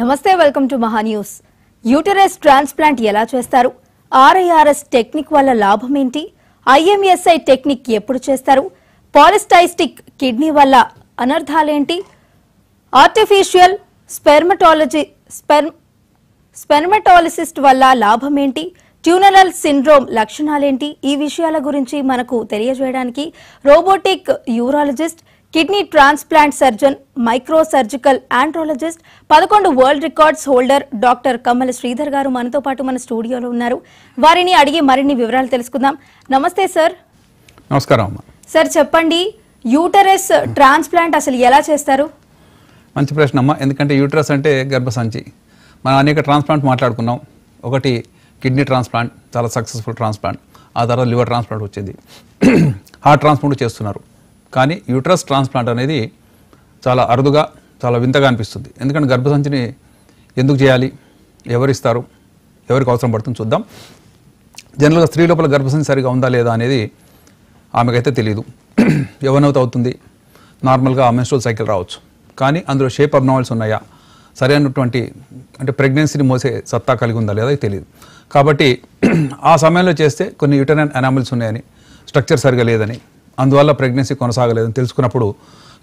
నమస్తే welcome to Maha news uterus transplant ఎలా చేస్తారు ఆర్ఐఆర్ఎస్ టెక్నిక్ వల్ల లాభం ఏంటి ఐఎంఎస్ఐ టెక్నిక్ ఎప్పుడు చేస్తారు పాలిస్టైస్టిక్ కిడ్నీ వల్ల అనర్థాలేంటి ఆర్టిఫిషియల్ స్పెర్మటాలజీ స్పెర్మ్ స్పెర్మటాలసిస్ట్ వల్ల లాభం ఏంటి ట్యూనరల్ సిండ్రోమ్ లక్షణాలేంటి ఈ విషయాల గురించి మనకు తెలియజేయడానికి robotic urologist kidney transplant surgeon micro surgical andrologist పదకొండు world records holder doctor Kammala Sridhar గారు మనతో పాటు మన స్టూడియోలో ఉన్నారు వారిని అడిగి మరిన్ని వివరాలు తెలుసుకుందాం నమస్తే సార్ నమస్కారం సార్ చెప్పండి యూటరస్ ట్రాన్స్ప్లాంట్ అసలు ఎలా చేస్తారు మంచి ప్రశ్న అమ్మ ఎందుకంటే యూటరస్ అంటే గర్భసంచి మనం అనేక ట్రాన్స్ప్లాంట్ మాట్లాడుకున్నాం ఒకటి కిడ్నీ ట్రాన్స్ప్లాంట్ చాలా సక్సెస్ఫుల్ ట్రాన్స్ప్లాంట్ ఆ తర్వాత లివర్ ట్రాన్స్ప్లాంట్ వచ్చింది హార్ట్ ట్రాన్స్ప్లాంట్ చేస్తున్నారు కానీ యూట్రస్ ట్రాన్స్ప్లాంట్ అనేది చాలా అరుదుగా చాలా వింతగా అనిపిస్తుంది ఎందుకంటే గర్భసంచిని ఎందుకు చేయాలి ఎవరిస్తారు ఎవరికి అవసరం పడుతుంది చూద్దాం జనరల్గా స్త్రీ లోపల గర్భసంచి సరిగా ఉందా లేదా అనేది ఆమెకైతే తెలియదు యవనవత అవుతుంది నార్మల్గా మెన్స్ట్రల్ సైకిల్ రావచ్చు కానీ అందులో షేప్ అబ్నావల్స్ ఉన్నాయా సరైనటువంటి అంటే ప్రెగ్నెన్సీని మోసే సత్తా కలిగి ఉందా లేదా తెలియదు కాబట్టి ఆ సమయంలో చేస్తే కొన్ని యూటర్నల్ అనామల్స్ ఉన్నాయని స్ట్రక్చర్ సరిగా లేదని అందువల్ల ప్రెగ్నెన్సీ కొనసాగలేదని తెలుసుకున్నప్పుడు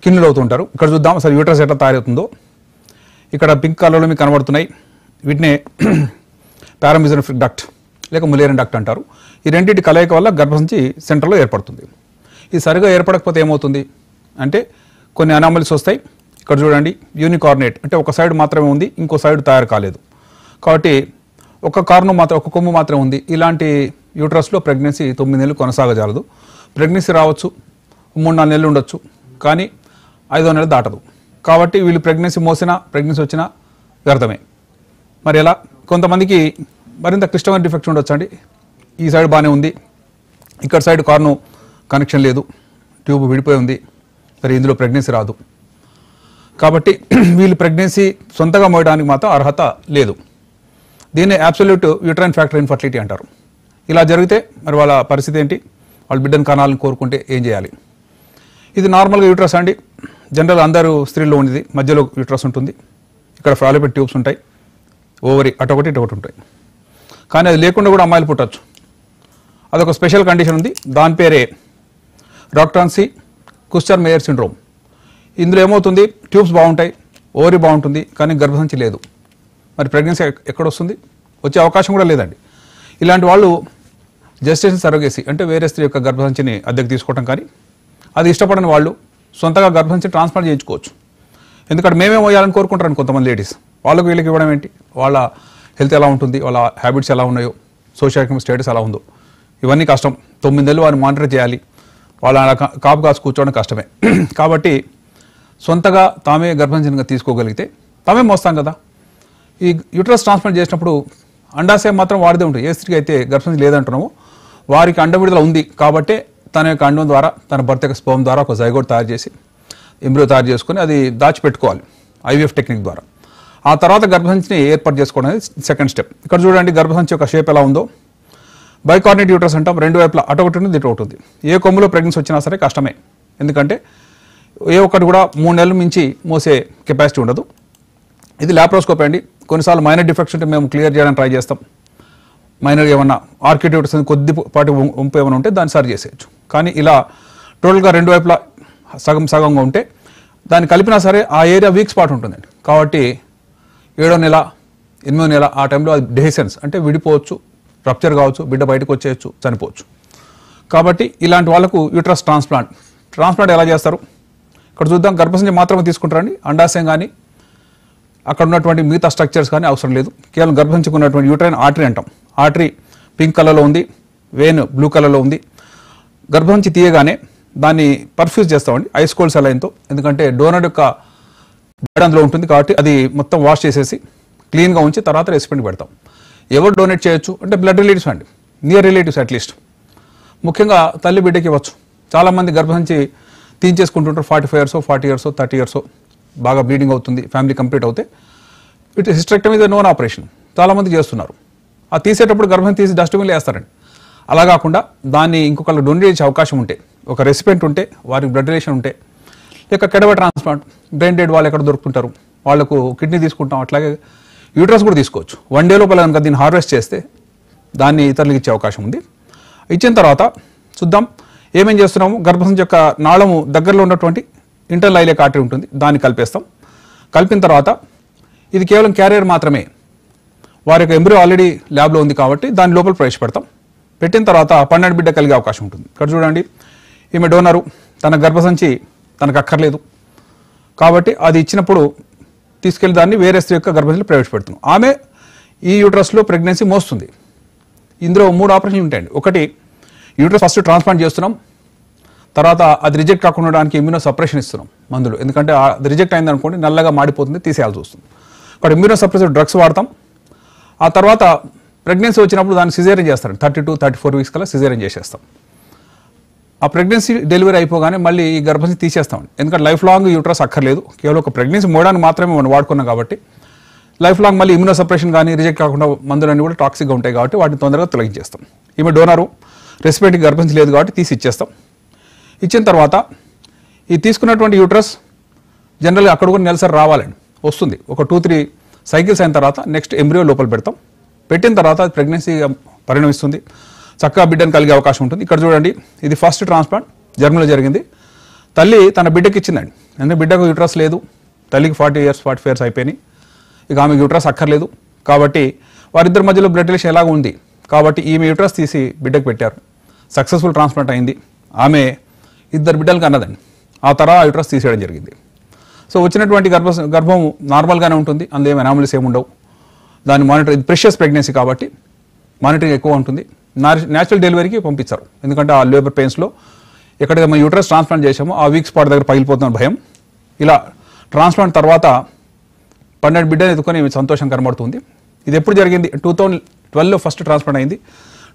కిన్నులు అవుతుంటారు ఇక్కడ చూద్దాం అసలు యూటర్స్ ఎట్లా తయారవుతుందో ఇక్కడ పింక్ కలర్లో మీకు కనబడుతున్నాయి వీటినే పారామిజోనిఫ్రిక్ డక్ట్ లేక ములేరియన్ డక్ట్ అంటారు ఈ రెండింటి కలయిక వల్ల నుంచి సెంటర్లో ఏర్పడుతుంది ఇది సరిగా ఏర్పడకపోతే ఏమవుతుంది అంటే కొన్ని అనామలీస్ వస్తాయి ఇక్కడ చూడండి యూనికార్నేట్ అంటే ఒక సైడ్ మాత్రమే ఉంది ఇంకో సైడ్ తయారు కాలేదు కాబట్టి ఒక కార్ను మాత్రం ఒక కొమ్ము మాత్రమే ఉంది ఇలాంటి యూట్రస్లో ప్రెగ్నెన్సీ తొమ్మిది నెలలు కొనసాగజాలదు ప్రెగ్నెన్సీ రావచ్చు మూడు నాలుగు నెలలు ఉండొచ్చు కానీ ఐదో నెల దాటదు కాబట్టి వీళ్ళు ప్రెగ్నెన్సీ మోసినా ప్రెగ్నెన్సీ వచ్చినా వ్యర్థమే మరి ఎలా కొంతమందికి మరింత క్లిష్టమైన డిఫెక్ట్స్ ఉండొచ్చండి ఈ సైడ్ బాగానే ఉంది ఇక్కడ సైడ్ కార్ను కనెక్షన్ లేదు ట్యూబ్ విడిపోయి ఉంది మరి ఇందులో ప్రెగ్నెన్సీ రాదు కాబట్టి వీళ్ళు ప్రెగ్నెన్సీ సొంతగా మోయడానికి మాత్రం అర్హత లేదు దీన్ని అబ్సల్యూట్ యూట్రైన్ ఫ్యాక్టర్ ఇన్ఫర్టిలిటీ అంటారు ఇలా జరిగితే మరి వాళ్ళ పరిస్థితి ఏంటి వాళ్ళు బిడ్డను కనాలని కోరుకుంటే ఏం చేయాలి ఇది నార్మల్గా యూట్రస్ అండి జనరల్ అందరూ స్త్రీల్లో ఉండేది మధ్యలో యూట్రస్ ఉంటుంది ఇక్కడ ఫ్రాలిపెట్ ట్యూబ్స్ ఉంటాయి ఓవరి అటొకటి ఇటొకటి ఉంటాయి కానీ అది లేకుండా కూడా అమ్మాయిలు పుట్టచ్చు అదొక స్పెషల్ కండిషన్ ఉంది దాని పేరే డాక్టాన్సీ కుస్టర్ మేయర్ సిండ్రోమ్ ఇందులో ఏమవుతుంది ట్యూబ్స్ బాగుంటాయి ఓవరి బాగుంటుంది కానీ గర్భసంచి లేదు మరి ప్రెగ్నెన్సీ ఎక్కడ వస్తుంది వచ్చే అవకాశం కూడా లేదండి ఇలాంటి వాళ్ళు జస్టేషన్ సరోగేసి అంటే వేరే స్త్రీ యొక్క గర్భసంచిని అద్దెకు తీసుకోవటం కానీ అది ఇష్టపడని వాళ్ళు సొంతగా గర్భసంచి ట్రాన్స్ప్లాంట్ చేయించుకోవచ్చు ఎందుకంటే మేమే పోయాలని కోరుకుంటారు కొంతమంది లేడీస్ వాళ్ళకు వీళ్ళకి ఇవ్వడం ఏంటి వాళ్ళ హెల్త్ ఎలా ఉంటుంది వాళ్ళ హ్యాబిట్స్ ఎలా ఉన్నాయో సోషల్ ఎకనామిక్ స్టేటస్ ఎలా ఉందో ఇవన్నీ కష్టం తొమ్మిది నెలలు వారిని మానిటర్ చేయాలి వాళ్ళ కాపు కాసు కూర్చోవడం కష్టమే కాబట్టి సొంతగా తామే గర్భసంచినంగా తీసుకోగలిగితే తామే మోస్తాం కదా ఈ యూట్రస్ ట్రాన్స్ప్లాంట్ చేసినప్పుడు అండాశయం మాత్రం వాడిదే ఉంటుంది ఏ స్త్రీకి అయితే గర్భసంచి లేదంటున్నామో వారికి అండ విడుదల ఉంది కాబట్టి తన యొక్క అండం ద్వారా తన భర్త యొక్క స్పోమ్ ద్వారా ఒక జైగోడ్ తయారు చేసి ఎంబ్రియో తయారు చేసుకుని అది దాచిపెట్టుకోవాలి ఐవీఎఫ్ టెక్నిక్ ద్వారా ఆ తర్వాత గర్భసంచిని ఏర్పాటు చేసుకోవడం అనేది సెకండ్ స్టెప్ ఇక్కడ చూడండి గర్భసంచి యొక్క షేప్ ఎలా ఉందో బైకార్నెట్ యూటర్స్ అంటాం రెండు వైపులా అటు ఒకటి ఉంది ఇటు ఒకటి ఉంది ఏ కొమ్ములో ప్రెగ్నెన్సీ వచ్చినా సరే కష్టమే ఎందుకంటే ఏ ఒక్కటి కూడా మూడు నెలలు మించి మోసే కెపాసిటీ ఉండదు ఇది ల్యాప్రోస్కోప్ అండి కొన్నిసార్లు మైనర్ డిఫెక్ట్స్ ఉంటే మేము క్లియర్ చేయడానికి ట్రై చేస్తాం మైనర్ ఏమన్నా ఆర్కిటెక్ట్స్ కొద్దిపాటి వంపు ఏమైనా ఉంటే దాన్ని సరి చేసేయచ్చు కానీ ఇలా టోటల్గా రెండు వైపులా సగం సగంగా ఉంటే దాన్ని కలిపినా సరే ఆ ఏరియా వీక్ స్పాట్ ఉంటుందండి కాబట్టి ఏడో నెల ఎనిమిదో నెల ఆ టైంలో అది డెహిసెన్స్ అంటే విడిపోవచ్చు రప్చర్ కావచ్చు బిడ్డ బయటకు వచ్చేయచ్చు చనిపోవచ్చు కాబట్టి ఇలాంటి వాళ్ళకు యూట్రస్ ట్రాన్స్ప్లాంట్ ట్రాన్స్ప్లాంట్ ఎలా చేస్తారు ఇక్కడ చూద్దాం గర్భసంచి మాత్రమే తీసుకుంటారండి అండాశయం కానీ అక్కడ ఉన్నటువంటి మిగతా స్ట్రక్చర్స్ కానీ అవసరం లేదు కేవలం గర్భసంచికి ఉన్నటువంటి యూట్రైన్ ఆర్టరీ అంటాం ఆర్టరీ పింక్ కలర్లో ఉంది వేన్ బ్లూ కలర్లో ఉంది గర్భం నుంచి తీయగానే దాన్ని పర్ఫ్యూజ్ చేస్తామండి ఐస్ కోల్డ్ సెలైన్తో ఎందుకంటే డోనట్ యొక్క బ్లడ్ అందులో ఉంటుంది కాబట్టి అది మొత్తం వాష్ చేసేసి క్లీన్గా ఉంచి తర్వాత రెసిపెంట్ పెడతాం ఎవరు డొనేట్ చేయొచ్చు అంటే బ్లడ్ రిలేటివ్స్ అండి నియర్ రిలేటివ్స్ అట్లీస్ట్ ముఖ్యంగా తల్లి బిడ్డకి ఇవ్వచ్చు చాలామంది గర్భం నుంచి తీయించేసుకుంటుంటారు forty five years forty years thirty years బాగా బ్లీడింగ్ అవుతుంది ఫ్యామిలీ కంప్లీట్ అవుతే it hysterectomy is known operation చాలామంది చేస్తున్నారు ఆ తీసేటప్పుడు గర్భం తీసి డస్ట్బిన్లో వేస్తారండి అలా కాకుండా దాన్ని ఇంకొకళ్ళు డొనేట్ చేసే అవకాశం ఉంటే ఒక రెసిపెంట్ ఉంటే వారికి బ్లడ్ రిలేషన్ ఉంటే లేక కెడవ ట్రాన్స్ప్లాంట్ బ్రెయిన్ డెడ్ వాళ్ళు ఎక్కడ దొరుకుతుంటారు వాళ్ళకు కిడ్నీ తీసుకుంటాం అట్లాగే యూట్రస్ కూడా తీసుకోవచ్చు వన్ డే లోపల కనుక దీన్ని హార్వెస్ట్ చేస్తే దాన్ని ఇతరులకు ఇచ్చే అవకాశం ఉంది ఇచ్చిన తర్వాత చూద్దాం ఏమేం చేస్తున్నాము గర్భసంచి యొక్క నాళము దగ్గరలో ఉన్నటువంటి ఇంటర్ లైలే కాటరీ ఉంటుంది దాన్ని కలిపేస్తాం కలిపిన తర్వాత ఇది కేవలం క్యారియర్ మాత్రమే వారి యొక్క ఎంబ్రియో ఆల్రెడీ ల్యాబ్లో ఉంది కాబట్టి దాని లోపల ప్రవేశపెడతాం పెట్టిన తర్వాత పన్నెండు బిడ్డ కలిగే అవకాశం ఉంటుంది ఇక్కడ చూడండి ఈమె డోనరు తన గర్భసంచి తనకు అక్కర్లేదు కాబట్టి అది ఇచ్చినప్పుడు తీసుకెళ్లి దాన్ని వేరే స్త్రీ యొక్క గర్భసంచి ప్రవేశపెడుతున్నాం ఆమె ఈ యూట్రస్లో ప్రెగ్నెన్సీ మోస్తుంది ఇందులో మూడు ఆపరేషన్లు ఉంటాయండి ఒకటి యూట్రస్ ఫస్ట్ ట్రాన్స్ప్లాంట్ చేస్తున్నాం తర్వాత అది రిజెక్ట్ కాకుండా ఉండడానికి ఇమ్యూనో సప్రెషన్ ఇస్తున్నాం మందులు ఎందుకంటే అది రిజెక్ట్ అయిందనుకోండి నల్లగా మాడిపోతుంది తీసేయాల్సి వస్తుంది ఇక్కడ ఇమ్యూనో సపరేషన్ డ్రగ్స్ వాడతాం ఆ తర్వాత ప్రెగ్నెన్సీ వచ్చినప్పుడు దాన్ని సిజేరియన్ చేస్తారు thirty two thirty four weeks కల్లా సిజేరియన్ చేసేస్తాం ఆ ప్రెగ్నెన్సీ డెలివరీ అయిపోగానే మళ్ళీ ఈ గర్భంచి తీసేస్తాం ఎందుకంటే లైఫ్ లాంగ్ యూట్రస్ అక్కర్లేదు కేవలం ఒక ప్రెగ్నెన్సీ మోడాన్ని మాత్రమే మనం వాడుకున్నాం కాబట్టి లైఫ్ లాంగ్ మళ్ళీ ఇమ్యూనో సపరేషన్ కానీ రిజెక్ట్ కాకుండా మందులన్నీ కూడా టాక్సిక్గా ఉంటాయి కాబట్టి వాటిని తొందరగా తొలగించేస్తాం ఈమె డోనరు రెస్పిరేటరీ గర్భించి లేదు కాబట్టి తీసి ఇచ్చేస్తాం ఇచ్చిన తర్వాత ఈ తీసుకున్నటువంటి యూట్రస్ జనరల్గా అక్కడ కూడా నెలసరి రావాలండి వస్తుంది ఒక టూ త్రీ సైకిల్స్ అయిన తర్వాత నెక్స్ట్ ఎంబ్రియో లోపల పెడతాం పెట్టిన తర్వాత ప్రెగ్నెన్సీగా పరిణమిస్తుంది చక్కగా బిడ్డను కలిగే అవకాశం ఉంటుంది ఇక్కడ చూడండి ఇది ఫస్ట్ ట్రాన్స్ప్లాంట్ జర్మనీలో జరిగింది తల్లి తన బిడ్డకి ఇచ్చిందండి ఎందుకంటే బిడ్డకు యూట్రస్ లేదు తల్లికి ఫార్టీ ఇయర్స్ ఫార్టీ ఇయర్స్ అయిపోయినాయి ఇక ఆమెకు యూట్రస్ అక్కర్లేదు కాబట్టి వారిద్దరి మధ్యలో బ్లడ్ రిలేషన్ ఎలాగ ఉంది కాబట్టి ఈమె యూట్రస్ తీసి బిడ్డకు పెట్టారు సక్సెస్ఫుల్ ట్రాన్స్ప్లాంట్ అయింది ఆమె ఇద్దరు బిడ్డలకు అన్నదండి ఆ తర్వాత యూట్రస్ తీసేయడం జరిగింది సో వచ్చినటువంటి గర్భ గర్భం నార్మల్గానే ఉంటుంది అందులో ఏం అనామలీస్ ఏమి ఉండవు దాన్ని మానిటర్ ఇది ప్రెషియస్ ప్రెగ్నెన్సీ కాబట్టి మానిటరింగ్ ఎక్కువ ఉంటుంది న్యాచురల్ డెలివరీకి పంపించారు ఎందుకంటే ఆ లేబర్ పెయిన్స్లో ఎక్కడైతే మనం యూటరస్ ట్రాన్స్ప్లాంట్ చేసామో ఆ వీక్ స్పాట్ దగ్గర పగిలిపోతున్న భయం ఇలా ట్రాన్స్ప్లాంట్ తర్వాత పన్నెండు బిడ్డను ఎదుకొని సంతోషం కనబడుతుంది ఇది ఎప్పుడు జరిగింది టూ థౌజండ్ ట్వెల్వ్లో ఫస్ట్ ట్రాన్స్ప్లాంట్ అయింది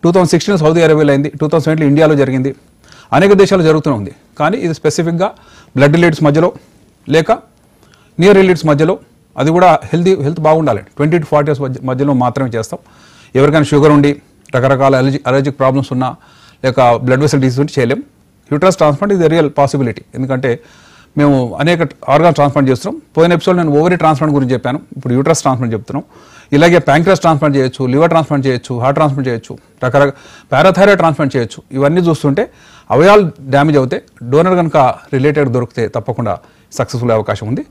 టూ థౌసండ్ సిక్స్టీన్ సౌదీ అరేబియాలో అయింది టూ థౌసండ్ సెవెంటీలో ఇండియాలో జరిగింది అనేక దేశాలు జరుగుతూనే ఉంది కానీ ఇది స్పెసిఫిక్గా బ్లడ్ రిలేటివ్స్ మధ్యలో లేక నియర్ రిలేటివ్స్ మధ్యలో అది కూడా హెల్తీ హెల్త్ బాగుండాలి ట్వంటీ టు ఫార్టీ ఇయర్స్ మధ్యలో మాత్రమే చేస్తాం ఎవరికైనా షుగర్ ఉండి రకరకాల అలర్జీ అలర్జిక్ ప్రాబ్లమ్స్ ఉన్నా లేక బ్లడ్ వెసల్ డిసీజ్ ఉంటే చేయలేం యూట్రస్ ట్రాన్స్ప్లాంట్ ఇది రియల్ పాసిబిలిటీ ఎందుకంటే మేము అనేక ఆర్గాన్ ట్రాన్స్ప్లాంట్ చేస్తున్నాం పోయిన ఎపిసోడ్ నేను ఓవరీ ట్రాన్స్ప్లాంట్ గురించి చెప్పాను ఇప్పుడు యూట్రస్ ట్రాన్స్ప్లాంట్ చెప్తున్నాం ఇలాగే ప్యాంక్రస్ ట్రాన్స్ప్లాంట్ చేయొచ్చు లివర్ ట్రాన్స్ప్లాంట్ చేయొచ్చు హార్ట్ ట్రాన్స్ప్లాంట్ చేయొచ్చు రకరకాల పారాథైరాయిడ్ ట్రాన్స్ప్లాంట్ చేయొచ్చు ఇవన్నీ చూస్తుంటే అవయాలు డ్యామేజ్ అవుతే డోనర్ కనుక రిలేటెడ్ దొరికితే తప్పకుండా సక్సెస్ఫుల్ అవకాశం ఉంది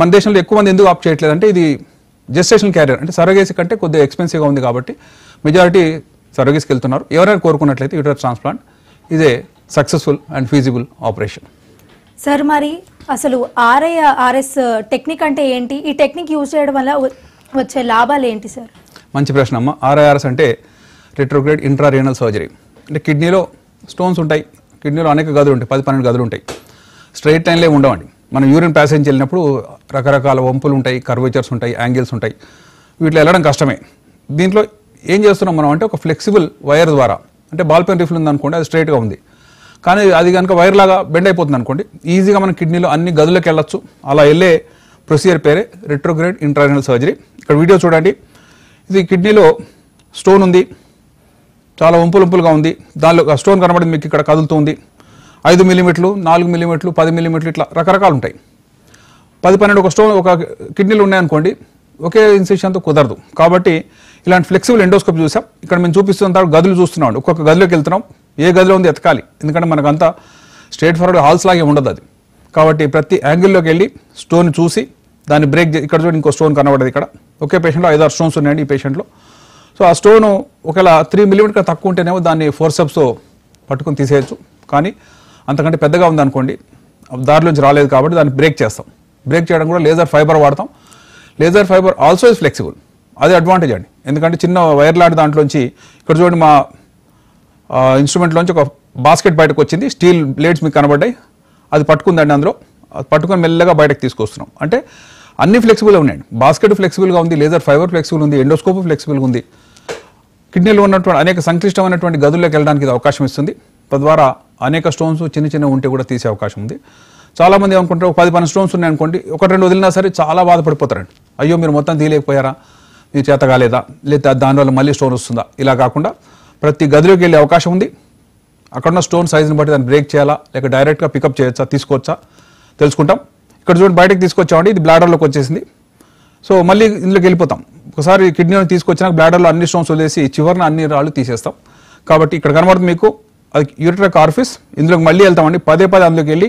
మన దేశంలో ఎక్కువ మంది ఎందుకు ఆప్ చేయట్లేదు అంటే ఇది జెస్టేషన్ క్యారియర్ అంటే సరోగేసి కంటే కొద్దిగా ఎక్స్పెన్సివ్గా ఉంది కాబట్టి మెజారిటీ సరోగేసికి వెళ్తున్నారు ఎవరైనా కోరుకున్నట్లయితే యూటర్ ట్రాన్స్ప్లాంట్ ఇదే successful and feasible operation sir మరి అసలు ఆర్ఐ ఆర్ఎస్ టెక్నిక్ అంటే ఏంటి ఈ టెక్నిక్ యూజ్ చేయడం వల్ల వచ్చే లాభాలు ఏంటి సార్ మంచి ప్రశ్న అమ్మ ఆర్ఐఆర్ఎస్ అంటే రెట్రోగ్రేడ్ రీనల్ సర్జరీ అంటే కిడ్నీలో స్టోన్స్ ఉంటాయి కిడ్నీలో అనేక గదులు ఉంటాయి పది పన్నెండు గదులు ఉంటాయి స్ట్రైట్ లైన్లే ఉండవండి మనం యూరిన్ ప్యాసేజ్ వెళ్ళినప్పుడు రకరకాల వంపులు ఉంటాయి కర్వేచర్స్ ఉంటాయి యాంగిల్స్ ఉంటాయి వీటిలో వెళ్ళడం కష్టమే దీంట్లో ఏం చేస్తున్నాం మనం అంటే ఒక ఫ్లెక్సిబుల్ వైర్ ద్వారా అంటే బాల్ పెన్ రిఫిల్ ఉందనుకోండి అది స్ట్రైట్గా ఉంది కానీ అది కనుక వైర్ లాగా బెండ్ అయిపోతుంది అనుకోండి ఈజీగా మన కిడ్నీలో అన్ని గదులకు వెళ్ళొచ్చు అలా వెళ్ళే ప్రొసీజర్ పేరే రెట్రోగ్రేడ్ ఇంటర్నల్ సర్జరీ ఇక్కడ వీడియో చూడండి ఇది కిడ్నీలో స్టోన్ ఉంది చాలా ఉంపులు ఉంపులుగా ఉంది దానిలో స్టోన్ కనబడింది మీకు ఇక్కడ కదులుతుంది ఐదు మిల్లీమీటర్లు నాలుగు మిల్లీమీటర్లు పది మిల్లీమీటర్లు ఇట్లా రకరకాలు ఉంటాయి పది పన్నెండు ఒక స్టోన్ ఒక కిడ్నీలు ఉన్నాయనుకోండి ఒకే ఇన్సిషన్తో కుదరదు కాబట్టి ఇలాంటి ఫ్లెక్సిబుల్ ఎండోస్కోప్ చూసాం ఇక్కడ మేము చూపిస్తున్న తర్వాత గదులు చూస్తున్నాం ఒక్కొక్క గదిలోకి వెళ్తున్నాం ఏ గదిలో ఉంది ఎతకాలి ఎందుకంటే మనకంతా స్ట్రేట్ ఫార్వర్డ్ హాల్స్ లాగే ఉండదు అది కాబట్టి ప్రతి యాంగిల్లోకి వెళ్ళి స్టోన్ చూసి దాన్ని బ్రేక్ ఇక్కడ చూడండి ఇంకో స్టోన్ కనబడదు ఇక్కడ ఒకే పేషెంట్లో ఐదారు స్టోన్స్ ఉన్నాయండి ఈ పేషెంట్లో సో ఆ స్టోన్ ఒకవేళ త్రీ మిల్లీమీటర్ తక్కువ ఉంటేనేమో దాన్ని ఫోర్ సబ్స్తో పట్టుకుని తీసేయచ్చు కానీ అంతకంటే పెద్దగా ఉందనుకోండి దారిలోంచి రాలేదు కాబట్టి దాన్ని బ్రేక్ చేస్తాం బ్రేక్ చేయడం కూడా లేజర్ ఫైబర్ వాడతాం laser fibre also is flexible అది అడ్వాంటేజ్ అండి ఎందుకంటే చిన్న వైర్ లాంటి దాంట్లోంచి ఇక్కడ చూడండి మా ఇన్స్ట్రుమెంట్లోంచి ఒక బాస్కెట్ బయటకు వచ్చింది స్టీల్ బ్లేడ్స్ మీకు కనబడ్డాయి అది పట్టుకుందండి అందులో పట్టుకొని మెల్లగా బయటకు తీసుకొస్తున్నాం అంటే అన్ని ఫ్లెక్సిబుల్ ఉన్నాయండి బాస్కెట్ ఫ్లెక్సిబుల్గా ఉంది లేజర్ ఫైబర్ ఫ్లెక్సిబుల్ ఉంది ఎండోస్కోప్ ఫ్లెక్సిబుల్గా ఉంది కిడ్నీలో ఉన్నటువంటి అనేక సంక్లిష్టమైనటువంటి గదుల్లోకి వెళ్ళడానికి ఇది అవకాశం ఇస్తుంది తద్వారా అనేక స్టోన్స్ చిన్న చిన్న ఉంటే కూడా తీసే అవకాశం ఉంది చాలామంది ఏమనుకుంటారు పది పన్నెండు స్టోన్స్ ఉన్నాయి అనుకోండి ఒకటి రెండు వదిలినా సరే చాలా బాధపడిపోతారండి అయ్యో మీరు మొత్తం తీయలేకపోయారా మీ చేత కాలేదా లేదా దానివల్ల మళ్ళీ స్టోన్ వస్తుందా ఇలా కాకుండా ప్రతి గదిలోకి వెళ్ళే అవకాశం ఉంది అక్కడున్న స్టోన్ సైజుని బట్టి దాన్ని బ్రేక్ చేయాలా లేక డైరెక్ట్గా పికప్ చేయొచ్చా తీసుకోవచ్చా తెలుసుకుంటాం ఇక్కడ చూడండి బయటకు తీసుకొచ్చామండి ఇది బ్లాడర్లోకి వచ్చేసింది సో మళ్ళీ ఇందులోకి వెళ్ళిపోతాం ఒకసారి కిడ్నీ తీసుకొచ్చినాక బ్లాడర్లో అన్ని స్టోన్స్ వదిలేసి చివరిన అన్ని రాళ్ళు తీసేస్తాం కాబట్టి ఇక్కడ కనబడుతుంది మీకు అది యూరిట్రిక్ ఆర్ఫీస్ ఇందులోకి మళ్ళీ వెళ్తామండి పదే పదే అందులోకి వెళ్ళి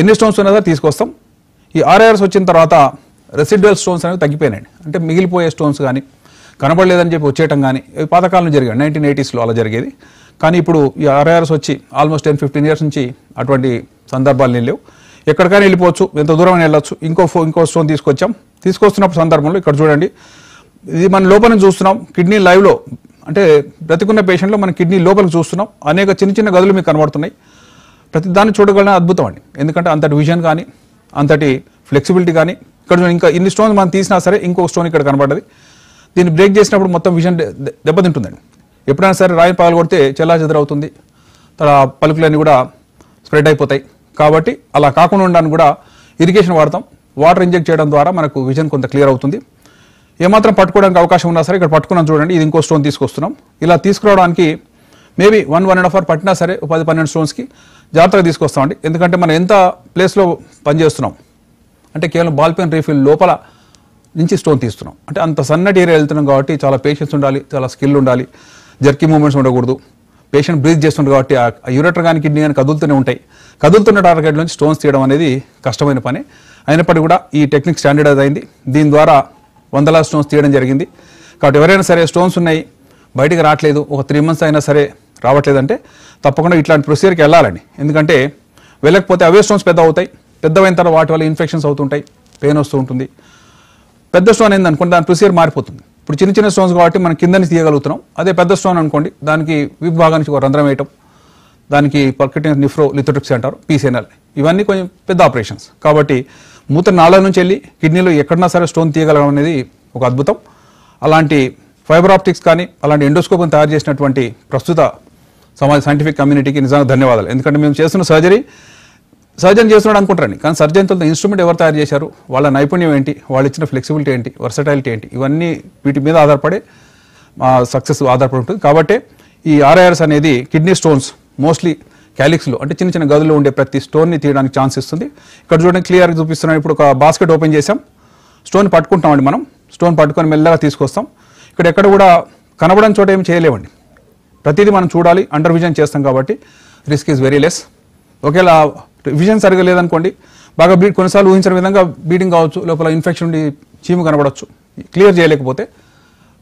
ఎన్ని స్టోన్స్ ఉన్నదో తీసుకొస్తాం ఈ ఆర్ఐఆర్స్ వచ్చిన తర్వాత రెసిడ్యువల్ స్టోన్స్ అనేవి తగ్గిపోయినాయండి అంటే మిగిలిపోయే స్టోన్స్ కానీ కనబడలేదని చెప్పి వచ్చేయటం కానీ పాతకాలం జరిగాయి నైన్టీన్ ఎయిటీస్లో అలా జరిగేది కానీ ఇప్పుడు ఈ ఆర్ఐఆర్స్ వచ్చి ఆల్మోస్ట్ టెన్ ఫిఫ్టీన్ ఇయర్స్ నుంచి అటువంటి సందర్భాలు లేవు ఎక్కడికైనా వెళ్ళిపోవచ్చు ఎంత దూరం వెళ్ళొచ్చు ఇంకో ఫో ఇంకో స్టోన్ తీసుకొచ్చాం తీసుకొస్తున్నప్పుడు సందర్భంలో ఇక్కడ చూడండి ఇది మనం లోపలి చూస్తున్నాం కిడ్నీ లైవ్లో అంటే బ్రతికున్న పేషెంట్లో మనం కిడ్నీ లోపలికి చూస్తున్నాం అనేక చిన్న చిన్న గదులు మీకు కనబడుతున్నాయి ప్రతి దాన్ని చూడగలన అద్భుతం అండి ఎందుకంటే అంతటి విజన్ కానీ అంతటి ఫ్లెక్సిబిలిటీ కానీ ఇక్కడ ఇంకా ఇన్ని స్టోన్స్ మనం తీసినా సరే ఇంకో స్టోన్ ఇక్కడ కనబడ్డది దీన్ని బ్రేక్ చేసినప్పుడు మొత్తం విజన్ దెబ్బతింటుందండి ఎప్పుడైనా సరే రాయి పగలగొడితే చెల్లా చెదరవుతుంది తర్వాత పలుకులన్నీ కూడా స్ప్రెడ్ అయిపోతాయి కాబట్టి అలా కాకుండా ఉండడానికి కూడా ఇరిగేషన్ వాడతాం వాటర్ ఇంజెక్ట్ చేయడం ద్వారా మనకు విజన్ కొంత క్లియర్ అవుతుంది ఏమాత్రం పట్టుకోవడానికి అవకాశం ఉన్నా సరే ఇక్కడ పట్టుకున్నాం చూడండి ఇది ఇంకో స్టోన్ తీసుకొస్తున్నాం ఇలా తీసుకురావడానికి maybe one one and half hour పట్టినా సరే పది పన్నెండు స్టోన్స్కి జాగ్రత్తగా తీసుకొస్తామండి ఎందుకంటే మనం ఎంత ప్లేస్లో పనిచేస్తున్నాం అంటే కేవలం బాల్ పెన్ రీఫిల్ లోపల నుంచి స్టోన్ తీస్తున్నాం అంటే అంత సన్నటి ఏరియా వెళ్తున్నాం కాబట్టి చాలా పేషెన్స్ ఉండాలి చాలా స్కిల్ ఉండాలి జర్కీ మూమెంట్స్ ఉండకూడదు పేషెంట్ బ్రీత్ చేస్తుంటారు కాబట్టి ఆ యూరేటర్ కానీ కిడ్నీ కానీ కదులుతూనే ఉంటాయి కదులుతున్న టార్గెట్ నుంచి స్టోన్స్ తీయడం అనేది కష్టమైన పని అయినప్పటికీ కూడా ఈ టెక్నిక్ స్టాండర్డైజ్ అయింది దీని ద్వారా వందల స్టోన్స్ తీయడం జరిగింది కాబట్టి ఎవరైనా సరే స్టోన్స్ ఉన్నాయి బయటికి రావట్లేదు ఒక త్రీ మంత్స్ అయినా సరే రావట్లేదంటే తప్పకుండా ఇట్లాంటి ప్రొసీజర్కి వెళ్ళాలండి ఎందుకంటే వెళ్ళకపోతే అవే స్టోన్స్ పెద్ద అవుతాయి పెద్దవైన తర్వాత వాటి వల్ల ఇన్ఫెక్షన్స్ అవుతుంటాయి పెయిన్ వస్తూ ఉంటుంది పెద్ద స్టోన్ అయింది అనుకుంటే దాని ప్రొసీజర్ మారిపోతుంది ఇప్పుడు చిన్న చిన్న స్టోన్స్ కాబట్టి మనం కింద నుంచి తీయగలుగుతున్నాం అదే పెద్ద స్టోన్ అనుకోండి దానికి విప్ భాగానికి ఒక రంధ్రం వేయటం దానికి పర్కటిన్ నిఫ్రో లిథోటిక్స్ అంటారు పీసీఎన్ఎల్ ఇవన్నీ కొంచెం పెద్ద ఆపరేషన్స్ కాబట్టి మూత నాళ్ళ నుంచి వెళ్ళి కిడ్నీలో ఎక్కడన్నా సరే స్టోన్ తీయగలగడం అనేది ఒక అద్భుతం అలాంటి ఫైబర్ ఆప్టిక్స్ కానీ అలాంటి ఎండోస్కోప్ని తయారు చేసినటువంటి ప్రస్తుత సమాజ సైంటిఫిక్ కమ్యూనిటీకి నిజంగా ధన్యవాదాలు ఎందుకంటే మేము చేస్తున్న సర్జరీ సర్జన్ చేస్తున్నాడు అనుకుంటారండి కానీ సర్జన్తో ఇన్స్ట్రుమెంట్ ఎవరు తయారు చేశారు వాళ్ళ నైపుణ్యం ఏంటి వాళ్ళు ఇచ్చిన ఫ్లెక్సిబిలిటీ ఏంటి వర్సటాలిటీ ఏంటి ఇవన్నీ వీటి మీద ఆధారపడి సక్సెస్ ఆధారపడి ఉంటుంది కాబట్టి ఈ ఆర్ఐఆర్స్ అనేది కిడ్నీ స్టోన్స్ మోస్ట్లీ క్యాలిక్స్లో అంటే చిన్న చిన్న గదుల్లో ఉండే ప్రతి స్టోన్ని తీయడానికి ఛాన్స్ ఇస్తుంది ఇక్కడ చూడండి క్లియర్గా చూపిస్తున్నాను ఇప్పుడు ఒక బాస్కెట్ ఓపెన్ చేసాం స్టోన్ పట్టుకుంటామండి మనం స్టోన్ పట్టుకొని మెల్లగా తీసుకొస్తాం ఇక్కడ ఎక్కడ కూడా కనబడని చోట ఏం చేయలేవండి ప్రతిదీ మనం చూడాలి అండర్ విజన్ చేస్తాం కాబట్టి రిస్క్ ఈజ్ వెరీ లెస్ ఒకవేళ విజన్ సరిగా లేదనుకోండి బాగా బ్లీడ్ కొన్నిసార్లు ఊహించిన విధంగా బ్లీడింగ్ కావచ్చు లోపల ఇన్ఫెక్షన్ ఉండి చీము కనబడవచ్చు క్లియర్ చేయలేకపోతే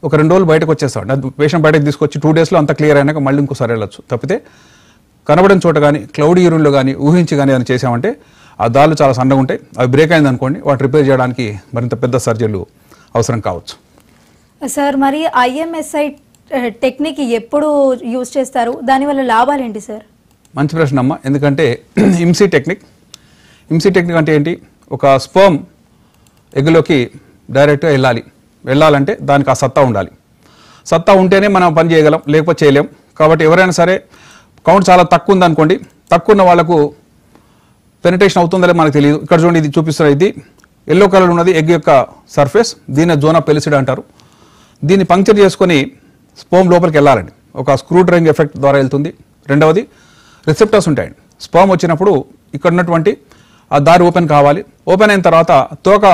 ఒక రెండు రోజులు బయటకు వచ్చేస్తాడు పేషెంట్ బయటకు తీసుకొచ్చి టూ డేస్లో అంత క్లియర్ అయినాక మళ్ళీ ఇంకోసారి వెళ్ళొచ్చు తప్పితే కనబడిన చోట కానీ క్లౌడ్ యూరిన్లో కానీ ఊహించి కానీ ఏదైనా చేసామంటే ఆ దాళ్ళు చాలా సన్నగా ఉంటాయి అవి బ్రేక్ అయింది అనుకోండి వాటి రిపేర్ చేయడానికి మరింత పెద్ద సర్జరీలు అవసరం కావచ్చు సార్ మరి ఐఎంఎస్ఐ టెక్నిక్ ఎప్పుడు యూజ్ చేస్తారు దానివల్ల లాభాలు ఏంటి సార్ మంచి ప్రశ్న అమ్మ ఎందుకంటే ఇంసీ టెక్నిక్ ఇమ్సీ టెక్నిక్ అంటే ఏంటి ఒక స్పోమ్ ఎగ్లోకి డైరెక్ట్గా వెళ్ళాలి వెళ్ళాలంటే దానికి ఆ సత్తా ఉండాలి సత్తా ఉంటేనే మనం పని చేయగలం లేకపోతే చేయలేం కాబట్టి ఎవరైనా సరే కౌంట్ చాలా తక్కువ ఉందనుకోండి తక్కువ ఉన్న వాళ్లకు పెనిటేషన్ అవుతుందో మనకు తెలియదు ఇక్కడ చూడండి ఇది చూపిస్తున్న ఇది ఎల్లో కలర్ ఉన్నది ఎగ్ యొక్క సర్ఫేస్ దీన్ని జోనా పెలిసిడ్ అంటారు దీన్ని పంక్చర్ చేసుకొని స్పోమ్ లోపలికి వెళ్ళాలండి ఒక స్క్రూ డ్రైవింగ్ ఎఫెక్ట్ ద్వారా వెళ్తుంది రెండవది రిసెప్టర్స్ ఉంటాయి స్పామ్ వచ్చినప్పుడు ఇక్కడ ఉన్నటువంటి ఆ దారి ఓపెన్ కావాలి ఓపెన్ అయిన తర్వాత తోక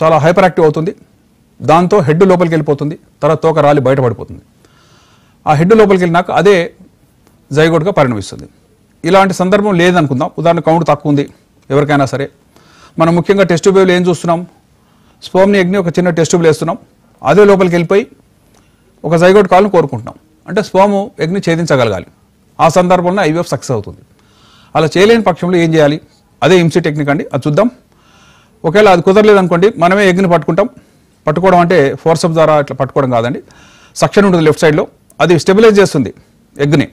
చాలా హైపర్ యాక్టివ్ అవుతుంది దాంతో హెడ్ లోపలికి వెళ్ళిపోతుంది తర్వాత తోక రాలి బయటపడిపోతుంది ఆ హెడ్ లోపలికి వెళ్ళినాక అదే జైగోడ్గా పరిణమిస్తుంది ఇలాంటి సందర్భం లేదనుకుందాం ఉదాహరణ కౌంట్ తక్కువ ఉంది ఎవరికైనా సరే మనం ముఖ్యంగా టెస్ట్ వేవ్లు ఏం చూస్తున్నాం స్పోమ్ని అగ్ని ఒక చిన్న టెస్ట్ వేస్తున్నాం అదే లోపలికి వెళ్ళిపోయి ఒక జైగోడ్ కాల్ని కోరుకుంటున్నాం అంటే స్పోము అగ్ని ఛేదించగలగాలి ఆ సందర్భంలో ఐవీఎఫ్ సక్సెస్ అవుతుంది అలా చేయలేని పక్షంలో ఏం చేయాలి అదే ఇంసీ టెక్నిక్ అండి అది చూద్దాం ఒకవేళ అది కుదరలేదు అనుకోండి మనమే ఎగ్ని పట్టుకుంటాం పట్టుకోవడం అంటే ఫోర్స్ ఆఫ్ ద్వారా ఇట్లా పట్టుకోవడం కాదండి సక్షన్ ఉంటుంది లెఫ్ట్ సైడ్లో అది స్టెబిలైజ్ చేస్తుంది ఎగ్ని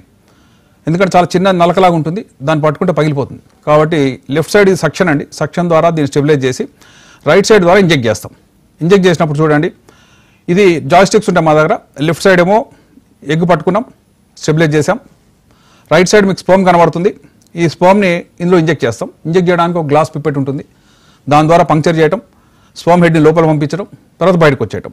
ఎందుకంటే చాలా చిన్న నలకలాగా ఉంటుంది దాన్ని పట్టుకుంటే పగిలిపోతుంది కాబట్టి లెఫ్ట్ సైడ్ ఇది సక్షన్ అండి సక్షన్ ద్వారా దీన్ని స్టెబిలైజ్ చేసి రైట్ సైడ్ ద్వారా ఇంజెక్ట్ చేస్తాం ఇంజెక్ట్ చేసినప్పుడు చూడండి ఇది జాయిస్టిక్స్ ఉంటాయి మా దగ్గర లెఫ్ట్ సైడ్ ఏమో ఎగ్ పట్టుకున్నాం స్టెబిలైజ్ చేసాం రైట్ సైడ్ మీకు స్పోమ్ కనబడుతుంది ఈ స్పోమ్ని ఇందులో ఇంజెక్ట్ చేస్తాం ఇంజెక్ట్ చేయడానికి ఒక గ్లాస్ పిప్పెట్ ఉంటుంది దాని ద్వారా పంక్చర్ చేయటం స్పోమ్ హెడ్ని లోపల పంపించడం తర్వాత బయటకు వచ్చేయటం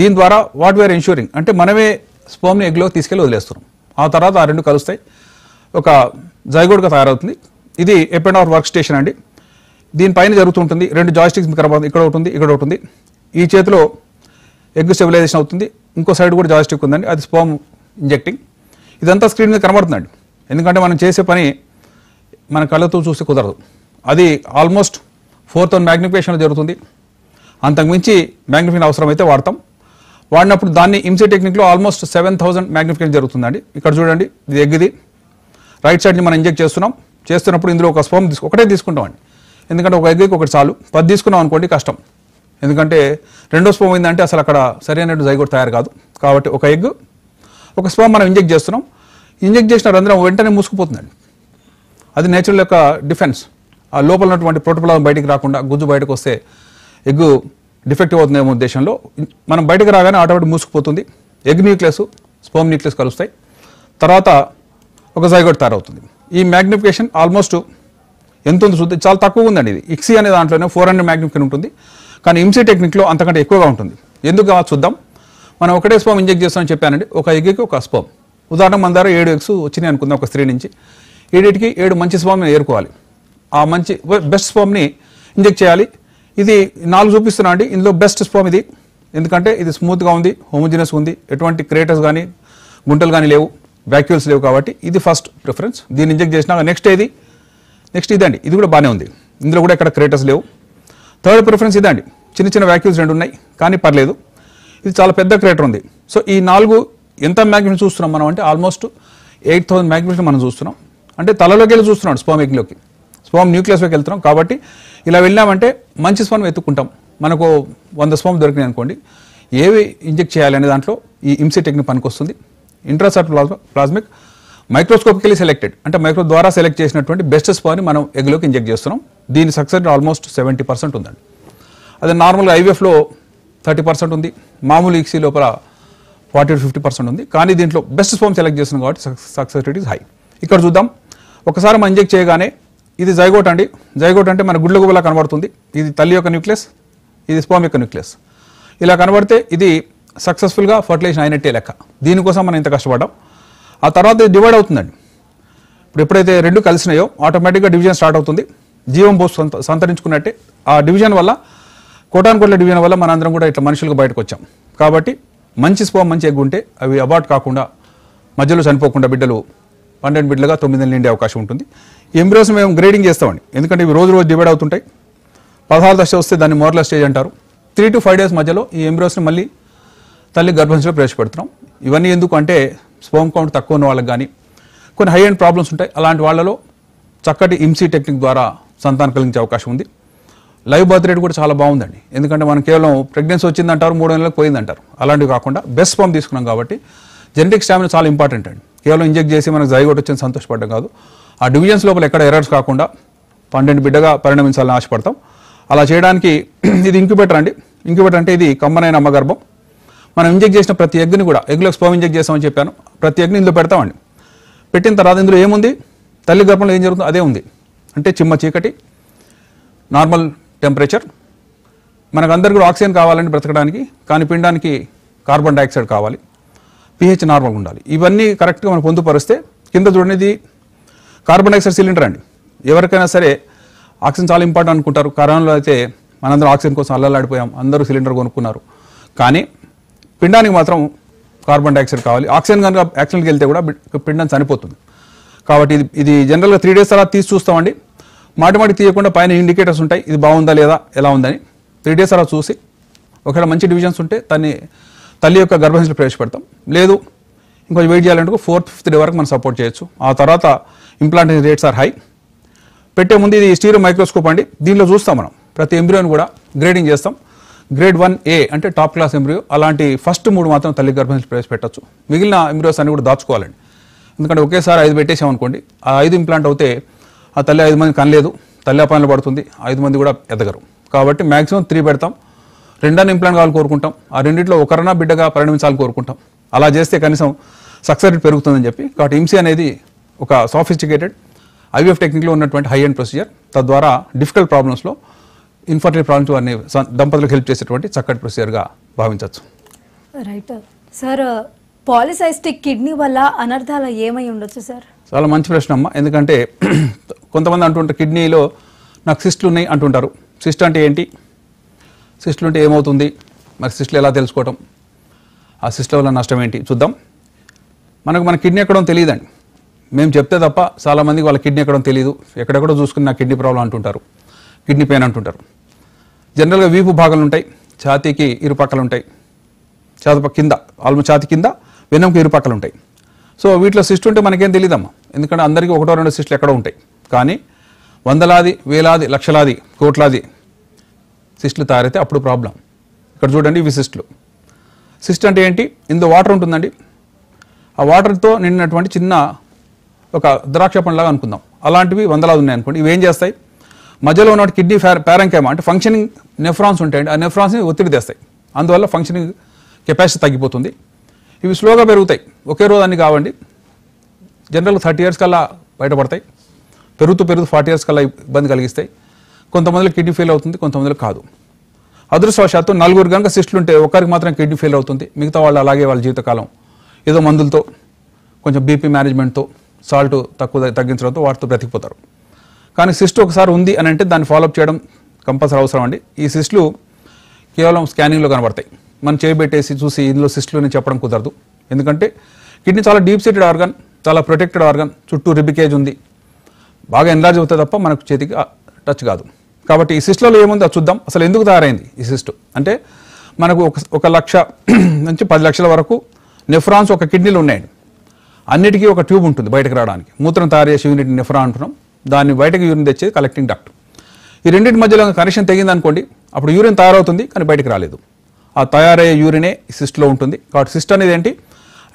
దీని ద్వారా వాట్ వేర్ ఇన్షూరింగ్ అంటే మనమే స్పోమ్ని ఎగ్లో తీసుకెళ్ళి వదిలేస్తున్నాం ఆ తర్వాత ఆ రెండు కలుస్తాయి ఒక జైగోడ్గా తయారవుతుంది ఇది ఎపెండ్ ఆర్ వర్క్ స్టేషన్ అండి దీనిపైన జరుగుతుంటుంది రెండు జాయిస్టిక్స్ కనబడుతుంది ఇక్కడ ఒకటి ఉంది ఇక్కడ ఒకటి ఉంది ఈ చేతిలో ఎగ్ స్టెబిలైజేషన్ అవుతుంది ఇంకో సైడ్ కూడా జాయిస్టిక్ ఉందండి అది స్పోమ్ ఇంజెక్టింగ్ ఇదంతా స్క్రీన్ మీద కనబడుతుందండి ఎందుకంటే మనం చేసే పని మన కళ్ళతో చూస్తే కుదరదు అది ఆల్మోస్ట్ ఫోర్ థౌసండ్ మ్యాగ్నిఫికేషన్లో జరుగుతుంది అంతకుమించి మ్యాగ్నిఫికేషన్ అవసరమైతే వాడతాం వాడినప్పుడు దాన్ని ఇంసీ టెక్నిక్లో ఆల్మోస్ట్ సెవెన్ థౌసండ్ మ్యాగ్నిఫికేషన్ జరుగుతుందండి ఇక్కడ చూడండి ఇది ఎగ్గిది రైట్ సైడ్ని మనం ఇంజెక్ట్ చేస్తున్నాం చేస్తున్నప్పుడు ఇందులో ఒక స్పోమ్ తీసుకు ఒకటే తీసుకుంటామండి ఎందుకంటే ఒక ఎగ్గికి ఒకటి చాలు పది తీసుకున్నాం అనుకోండి కష్టం ఎందుకంటే రెండో స్పోమ్ ఏంటంటే అసలు అక్కడ సరైన జైగోడ్ తయారు కాదు కాబట్టి ఒక ఎగ్ ఒక స్పోమ్ మనం ఇంజెక్ట్ చేస్తున్నాం ఇంజెక్ట్ చేసిన రంధ్రం వెంటనే మూసుకుపోతుందండి అది నేచురల్ యొక్క డిఫెన్స్ ఆ లోపల ఉన్నటువంటి ప్రోటోప్లాజం బయటికి రాకుండా గుజ్జు బయటకు వస్తే ఎగ్గు డిఫెక్టివ్ అవుతుందేమో ఉద్దేశంలో మనం బయటకు రాగానే ఆటోమేటిక్ మూసుకుపోతుంది ఎగ్ న్యూక్లియస్ స్పోమ్ న్యూక్లియస్ కలుస్తాయి తర్వాత ఒక జైగోట్ తయారవుతుంది ఈ మ్యాగ్నిఫికేషన్ ఆల్మోస్ట్ ఎంత ఉంది చూద్దాం చాలా తక్కువ ఉందండి ఇది ఇక్సీ అనే దాంట్లోనే ఫోర్ హండ్రెడ్ మ్యాగ్నిఫికేషన్ ఉంటుంది కానీ ఇంసీ టెక్నిక్లో అంతకంటే ఎక్కువగా ఉంటుంది ఎందుకు చూద్దాం మనం ఒకటే స్పోమ్ ఇంజెక్ట్ చేస్తామని చెప్పానండి ఒక ఎగ్కి ఒక స్పోమ్ ఉదాహరణకు మన దగ్గర ఏడు ఎగ్స్ వచ్చినాయి అనుకుందాం ఒక స్త్రీ నుంచి ఏడిటికి ఏడు మంచి స్వామిని ఏరుకోవాలి ఆ మంచి బెస్ట్ స్వామిని ఇంజెక్ట్ చేయాలి ఇది నాలుగు చూపిస్తున్నా అండి ఇందులో బెస్ట్ స్పామ్ ఇది ఎందుకంటే ఇది స్మూత్గా ఉంది హోమోజినస్ ఉంది ఎటువంటి క్రేటర్స్ కానీ గుంటలు కానీ లేవు వ్యాక్యూల్స్ లేవు కాబట్టి ఇది ఫస్ట్ ప్రిఫరెన్స్ దీన్ని ఇంజెక్ట్ చేసినాక నెక్స్ట్ ఏది నెక్స్ట్ ఇదండి ఇది కూడా బాగానే ఉంది ఇందులో కూడా ఇక్కడ క్రేటర్స్ లేవు థర్డ్ ప్రిఫరెన్స్ ఇదండి చిన్న చిన్న వ్యాక్యూల్స్ రెండు ఉన్నాయి కానీ పర్లేదు ఇది చాలా పెద్ద క్రియేటర్ ఉంది సో ఈ నాలుగు ఎంత మ్యాగ్నిఫిషన్ చూస్తున్నాం మనం అంటే ఆల్మోస్ట్ ఎయిట్ థౌసండ్ మ్యాగ్నిఫిషన్ మనం చూస్తున్నాం అంటే తలలోకి వెళ్ళి చూస్తున్నాడు స్పోమ్ ఎగ్లోకి స్పోమ్ న్యూక్లియస్లోకి వెళ్తున్నాం కాబట్టి ఇలా వెళ్ళామంటే మంచి స్పోమ్ వెతుక్కుంటాం మనకు వంద స్పోమ్ దొరికినాయి అనుకోండి ఏవి ఇంజెక్ట్ చేయాలి అనే దాంట్లో ఈ ఇమ్సీ టెక్నిక్ పనికొస్తుంది intracytoplasmic microscopically selected అంటే మైక్రో ద్వారా సెలెక్ట్ చేసినటువంటి బెస్ట్ స్పాని మనం ఎగ్లోకి ఇంజెక్ట్ చేస్తున్నాం దీని సక్సెస్ ఆల్మోస్ట్ సెవెంటీ పర్సెంట్ ఉందండి అదే నార్మల్గా ఐవీఎఫ్లో థర్టీ పర్సెంట్ ఉంది మామూలు ఈక్సీ e లోపల ఫార్టీ టు ఫిఫ్టీ పర్సెంట్ ఉంది కానీ దీంట్లో బెస్ట్ స్పోమ్ సెలెక్ట్ చేస్తున్నాం కాబట్టి సక్సెస్ రేట్ ఇస్ హై ఇక్కడ చూద్దాం ఒకసారి మనం ఇంజెక్ట్ చేయగానే ఇది జైగోట్ అండి జైగోట్ అంటే మన గుడ్ల గుబలా కనబడుతుంది ఇది తల్లి యొక్క న్యూక్లియస్ ఇది స్పోమ్ యొక్క న్యూక్లియస్ ఇలా కనబడితే ఇది సక్సెస్ఫుల్గా ఫర్టిలైజేషన్ అయినట్టే లెక్క దీనికోసం మనం ఇంత కష్టపడ్డాం ఆ తర్వాత ఇది డివైడ్ అవుతుందండి ఇప్పుడు ఎప్పుడైతే రెండు కలిసినాయో ఆటోమేటిక్గా డివిజన్ స్టార్ట్ అవుతుంది జీవం బోస్ సంతరించుకున్నట్టే ఆ డివిజన్ వల్ల కోటాన్ కోట్ల డివిజన్ వల్ల మనందరం కూడా ఇట్లా మనుషులకు బయటకు వచ్చాం కాబట్టి మంచి స్పోమ్ మంచి ఉంటే అవి అబార్ట్ కాకుండా మధ్యలో చనిపోకుండా బిడ్డలు పన్నెండు బిడ్డలుగా తొమ్మిది నిండే అవకాశం ఉంటుంది ఎంబ్రియోస్ మేము గ్రేడింగ్ చేస్తామండి ఎందుకంటే ఇవి రోజు రోజు డివైడ్ అవుతుంటాయి పదహారు దశ వస్తే దాన్ని మోర్ల స్టేజ్ అంటారు త్రీ టు ఫైవ్ డేస్ మధ్యలో ఈ ఎంబ్రియోస్ని మళ్ళీ తల్లి గర్భంశంలో ప్రవేశపెడుతున్నాం ఇవన్నీ ఎందుకు అంటే స్పోమ్ కౌంట్ తక్కువ ఉన్న వాళ్ళకి కానీ కొన్ని హై అండ్ ప్రాబ్లమ్స్ ఉంటాయి అలాంటి వాళ్ళలో చక్కటి ఇమ్సీ టెక్నిక్ ద్వారా సంతానం కలిగించే అవకాశం ఉంది లైవ్ బర్త్ రేట్ కూడా చాలా బాగుందండి ఎందుకంటే మనం కేవలం ప్రెగ్నెన్సీ వచ్చిందంటారు మూడు నెలలకు పోయిందంటారు అలాంటివి కాకుండా బెస్ట్ ఫామ్ తీసుకున్నాం కాబట్టి జెనెటిక్ స్టామినా చాలా ఇంపార్టెంట్ అండి కేవలం ఇంజెక్ట్ చేసి మనకు జైగోట్ వచ్చింది సంతోషపడడం కాదు ఆ డివిజన్స్ లోపల ఎక్కడ ఎర్రర్స్ కాకుండా పన్నెండు బిడ్డగా పరిణమించాలని ఆశపడతాం అలా చేయడానికి ఇది ఇంక్యుబేటర్ అండి ఇంక్యుబేటర్ అంటే ఇది కమ్మనైన అమ్మగర్భం మనం ఇంజెక్ట్ చేసిన ప్రతి ఎగ్ని కూడా ఎగ్లో స్పోమ్ ఇంజెక్ట్ చేస్తామని చెప్పాను ప్రతి ఎగ్ని ఇందులో పెడతామండి పెట్టిన తర్వాత ఇందులో ఏముంది తల్లి గర్భంలో ఏం జరుగుతుందో అదే ఉంది అంటే చిమ్మ చీకటి నార్మల్ టెంపరేచర్ అందరికీ కూడా ఆక్సిజన్ కావాలని బ్రతకడానికి కానీ పిండానికి కార్బన్ డైఆక్సైడ్ కావాలి పిహెచ్ నార్మల్గా ఉండాలి ఇవన్నీ కరెక్ట్గా మనం పొందుపరిస్తే కింద చూడనిది కార్బన్ డైఆక్సైడ్ సిలిండర్ అండి ఎవరికైనా సరే ఆక్సిజన్ చాలా ఇంపార్టెంట్ అనుకుంటారు కరోనాలో అయితే మనందరం ఆక్సిజన్ కోసం అల్లలాడిపోయాం అందరూ సిలిండర్ కొనుక్కున్నారు కానీ పిండానికి మాత్రం కార్బన్ డైఆక్సైడ్ కావాలి ఆక్సిజన్ కనుక యాక్సిడెంట్కి వెళ్తే కూడా పిండం చనిపోతుంది కాబట్టి ఇది ఇది జనరల్గా త్రీ డేస్ తర్వాత తీసి చూస్తామండి మాటిమాటి తీయకుండా పైన ఇండికేటర్స్ ఉంటాయి ఇది బాగుందా లేదా ఎలా ఉందని త్రీ డేస్ అలా చూసి ఒకవేళ మంచి డివిజన్స్ ఉంటే దాన్ని తల్లి యొక్క గర్భశంలో ప్రవేశపెడతాం లేదు ఇంకొంచెం వెయిట్ చేయాలంటే ఫోర్త్ ఫిఫ్త్ డే వరకు మనం సపోర్ట్ చేయొచ్చు ఆ తర్వాత ఇంప్లాంటేషన్ రేట్స్ ఆర్ హై పెట్టే ముందు ఇది స్టీరో మైక్రోస్కోప్ అండి దీనిలో చూస్తాం మనం ప్రతి ఎంబ్రియోని కూడా గ్రేడింగ్ చేస్తాం గ్రేడ్ వన్ ఏ అంటే టాప్ క్లాస్ ఎంబ్రియో అలాంటి ఫస్ట్ మూడు మాత్రం తల్లి గర్భంలో ప్రవేశపెట్టచ్చు మిగిలిన ఎంబ్రియోస్ అన్ని కూడా దాచుకోవాలండి ఎందుకంటే ఒకేసారి ఐదు పెట్టేసామనుకోండి ఆ ఐదు ఇంప్లాంట్ అవుతే ఆ తల్లి ఐదు మంది కనలేదు తల్లి అపాయలు పడుతుంది ఐదు మంది కూడా ఎదగరు కాబట్టి మ్యాక్సిమం త్రీ పెడతాం రెండని ఇంప్లాంట్ కావాలి కోరుకుంటాం ఆ రెండింటిలో ఒకరినా బిడ్డగా పరిణమించాలి కోరుకుంటాం అలా చేస్తే కనీసం సక్సెస్ రేట్ పెరుగుతుందని చెప్పి కాబట్టి ఇమ్సీ అనేది ఒక సాఫిస్టికేటెడ్ ఐవీఎఫ్ టెక్నిక్లో ఉన్నటువంటి హై అండ్ ప్రొసీజర్ తద్వారా డిఫికల్ట్ ప్రాబ్లమ్స్లో ఇన్ఫర్టిల్ ప్రాబ్లమ్స్ అనే దంపతులకు హెల్ప్ చేసేటువంటి చక్కటి ప్రొసీజర్గా భావించవచ్చు రైట్ సార్ పాలిసైస్టిక్ కిడ్నీ వల్ల అనర్థాలు ఏమై ఉండొచ్చు సార్ చాలా మంచి ప్రశ్న అమ్మ ఎందుకంటే కొంతమంది అంటుంటారు కిడ్నీలో నాకు సిస్టులు ఉన్నాయి అంటుంటారు సిస్ట్ అంటే ఏంటి సిస్టులు ఉంటే ఏమవుతుంది మరి సిస్టులు ఎలా తెలుసుకోవటం ఆ సిస్టుల వల్ల నష్టం ఏంటి చూద్దాం మనకు మన కిడ్నీ ఎక్కడం తెలియదండి మేము చెప్తే తప్ప చాలామందికి వాళ్ళ కిడ్నీ ఎక్కడం తెలియదు ఎక్కడెక్కడో చూసుకుని నా కిడ్నీ ప్రాబ్లం అంటుంటారు కిడ్నీ పెయిన్ అంటుంటారు జనరల్గా వీపు భాగాలు ఉంటాయి ఛాతీకి ఇరుపక్కలు ఉంటాయి ఛాతి కింద ఆల్మోస్ట్ ఛాతి కింద వెన్నంకి ఇరుపక్కలు ఉంటాయి సో వీటిలో సిస్ట్ ఉంటే మనకేం తెలియదమ్మా ఎందుకంటే అందరికీ ఒకటో రెండు సిస్టులు ఎక్కడ ఉంటాయి కానీ వందలాది వేలాది లక్షలాది కోట్లాది సిస్టులు తయారైతే అప్పుడు ప్రాబ్లం ఇక్కడ చూడండి ఇవి సిస్టులు సిస్ట్ అంటే ఏంటి ఇందులో వాటర్ ఉంటుందండి ఆ వాటర్తో నిండినటువంటి చిన్న ఒక ద్రాక్ష పండులాగా అనుకుందాం అలాంటివి వందలాది ఉన్నాయి అనుకోండి ఇవి ఏం చేస్తాయి మధ్యలో ఉన్న కిడ్నీ ఫ్యా ప్యారంకేమా అంటే ఫంక్షనింగ్ నెఫ్రాన్స్ ఉంటాయండి ఆ నెఫ్రాన్స్ని ఒత్తిడి తెస్తాయి అందువల్ల ఫంక్షనింగ్ కెపాసిటీ తగ్గిపోతుంది ఇవి స్లోగా పెరుగుతాయి ఒకే రోజు అన్ని కావండి జనరల్ థర్టీ ఇయర్స్ కల్లా బయటపడతాయి పెరుగుతూ పెరుగుతూ ఫార్టీ ఇయర్స్ కల్లా ఇబ్బంది కలిగిస్తాయి కొంతమందిలో కిడ్నీ ఫెయిల్ అవుతుంది కొంతమందిలో కాదు అదృష్టవశాత్తు నలుగురు కనుక సిస్టులు ఉంటే ఒకరికి మాత్రం కిడ్నీ ఫెయిల్ అవుతుంది మిగతా వాళ్ళు అలాగే వాళ్ళ జీవితకాలం ఏదో మందులతో కొంచెం బీపీ మేనేజ్మెంట్తో సాల్ట్ తక్కువ తగ్గించడంతో వాటితో బ్రతికిపోతారు కానీ సిస్ట్ ఒకసారి ఉంది అని అంటే దాన్ని ఫాలోఅప్ చేయడం కంపల్సరీ అవసరం అండి ఈ సిస్టులు కేవలం స్కానింగ్లో కనబడతాయి మనం చేయబెట్టేసి చూసి ఇందులో సిస్టులు చెప్పడం కుదరదు ఎందుకంటే కిడ్నీ చాలా డీప్ సీటెడ్ ఆర్గాన్ చాలా ప్రొటెక్టెడ్ ఆర్గన్ చుట్టూ రిబికేజ్ ఉంది బాగా ఎన్లార్జ్ అవుతుంది తప్ప మనకు చేతికి టచ్ కాదు కాబట్టి ఈ సిస్టులలో ఏముంది అది చూద్దాం అసలు ఎందుకు తయారైంది ఈ సిస్టు అంటే మనకు ఒక ఒక లక్ష నుంచి పది లక్షల వరకు నెఫ్రాన్స్ ఒక కిడ్నీలు ఉన్నాయండి అన్నిటికీ ఒక ట్యూబ్ ఉంటుంది బయటకు రావడానికి మూత్రం తయారు చేసే యూనిట్ నెఫ్రా అంటున్నాం దాన్ని బయటకు యూరిన్ తెచ్చేది కలెక్టింగ్ డాక్టర్ ఈ రెండింటి మధ్యలో కనెక్షన్ తెగింది అనుకోండి అప్పుడు యూరిన్ తయారవుతుంది కానీ బయటకు రాలేదు ఆ తయారయ్యే యూరినే సిస్ట్లో ఉంటుంది కాబట్టి సిస్ట్ అనేది ఏంటి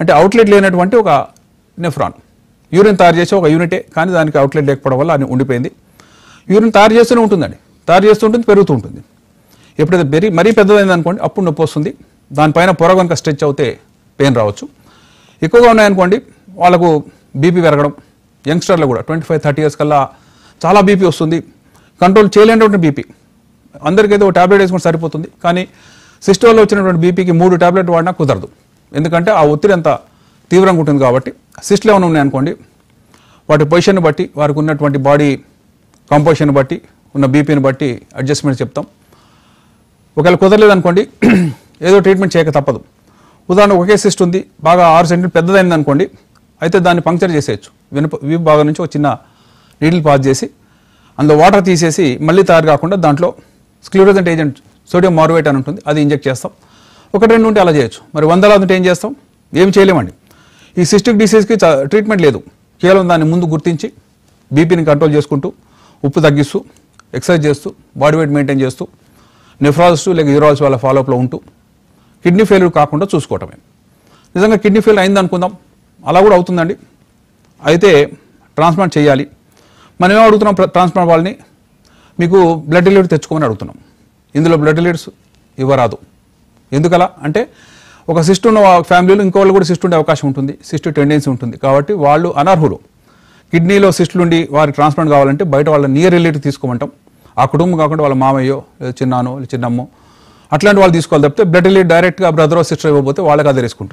అంటే అవుట్లెట్ లేనటువంటి ఒక నెఫ్రాన్ యూరిన్ తయారు చేసే ఒక యూనిటే కానీ దానికి అవుట్లెట్ లేకపోవడం వల్ల అని ఉండిపోయింది యూరిన్ తయారు చేస్తూనే ఉంటుందండి తయారు చేస్తూ ఉంటుంది పెరుగుతూ ఉంటుంది ఎప్పుడైతే పెరిగి మరీ పెద్దదైంది అనుకోండి అప్పుడు నొప్పి వస్తుంది దానిపైన పొర కనుక స్ట్రెచ్ అవుతే పెయిన్ రావచ్చు ఎక్కువగా ఉన్నాయనుకోండి వాళ్ళకు బీపీ పెరగడం యంగ్స్టర్లో కూడా ట్వంటీ ఫైవ్ థర్టీ ఇయర్స్ కల్లా చాలా బీపీ వస్తుంది కంట్రోల్ చేయలేనటువంటి బీపీ అందరికైతే ఒక ట్యాబ్లెట్ వేసుకుంటే సరిపోతుంది కానీ సిస్టమ్ వల్ల వచ్చినటువంటి బీపీకి మూడు టాబ్లెట్ వాడినా కుదరదు ఎందుకంటే ఆ ఒత్తిడి అంత తీవ్రంగా ఉంటుంది కాబట్టి సిస్ట్లు ఏమైనా ఉన్నాయనుకోండి వాటి పొజిషన్ బట్టి వారికి ఉన్నటువంటి బాడీ కంపోజిషన్ బట్టి ఉన్న బీపీని బట్టి అడ్జస్ట్మెంట్ చెప్తాం ఒకవేళ కుదరలేదనుకోండి ఏదో ట్రీట్మెంట్ చేయక తప్పదు ఉదాహరణ ఒకే సిస్ట్ ఉంది బాగా ఆరు సెంటీమీటర్ పెద్దదైంది అనుకోండి అయితే దాన్ని పంక్చర్ చేసేయచ్చు వెనుక వీపు భాగం నుంచి ఒక చిన్న నీడిల్ పాస్ చేసి అందులో వాటర్ తీసేసి మళ్ళీ తయారు కాకుండా దాంట్లో స్క్లూరోజెంట్ ఏజెంట్ సోడియం మార్వేట్ అని ఉంటుంది అది ఇంజెక్ట్ చేస్తాం ఒకటి రెండు ఉంటే అలా చేయొచ్చు మరి వందలాది ఉంటే ఏం చేస్తాం ఏం చేయలేమండి ఈ సిస్టిక్ డిసీజ్కి ట్రీట్మెంట్ లేదు కేవలం దాన్ని ముందు గుర్తించి బీపీని కంట్రోల్ చేసుకుంటూ ఉప్పు తగ్గిస్తూ ఎక్సర్సైజ్ చేస్తూ బాడీ వెయిట్ మెయింటైన్ చేస్తూ నెఫ్రాలజిస్ లేక యూరాలజీ వాళ్ళ ఫాలోఅప్లో ఉంటూ కిడ్నీ ఫెయిల్యూర్ కాకుండా చూసుకోవటమే నిజంగా కిడ్నీ ఫెయిల్ అయింది అనుకుందాం అలా కూడా అవుతుందండి అయితే ట్రాన్స్ప్లాంట్ చేయాలి మనమే అడుగుతున్నాం ట్రాన్స్ప్లాంట్ వాళ్ళని మీకు బ్లడ్ డెలివరీ తెచ్చుకోమని అడుగుతున్నాం ఇందులో బ్లడ్ రిలేట్స్ ఇవ్వరాదు ఎందుకలా అంటే ఒక సిస్ట్ ఉన్న ఫ్యామిలీలో ఇంకో వాళ్ళు కూడా సిస్ట్ ఉండే అవకాశం ఉంటుంది సిస్ట్ టెండెన్సీ ఉంటుంది కాబట్టి వాళ్ళు అనర్హులు కిడ్నీలో సిస్టులు ఉండి వారికి ట్రాన్స్ప్లాంట్ కావాలంటే బయట వాళ్ళ నియర్ రిలేటివ్ తీసుకోమంటాం ఆ కుటుంబం కాకుండా వాళ్ళ మామయ్యో లేదా చిన్నానో చిన్నమ్మో అట్లాంటి వాళ్ళు తీసుకోవాలి తప్పితే బ్లడ్ రిలేటివ్ డైరెక్ట్గా బ్రదర్ సిస్టర్ ఇవ్వబోతే వాళ్ళకి అది రిస్క్